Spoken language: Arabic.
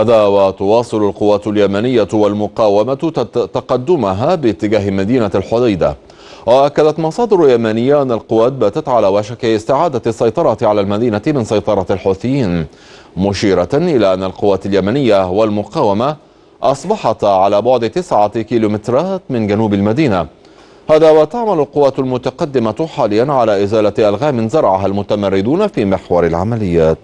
هذا وتواصل القوات اليمنية والمقاومة تقدمها باتجاه مدينة الحديدة وأكدت مصادر يمنية أن القوات باتت على وشك استعادة السيطرة على المدينة من سيطرة الحوثيين مشيرة إلى أن القوات اليمنية والمقاومة أصبحت على بعد تسعة كيلومترات من جنوب المدينة هذا وتعمل القوات المتقدمة حاليا على إزالة ألغام زرعها المتمردون في محور العمليات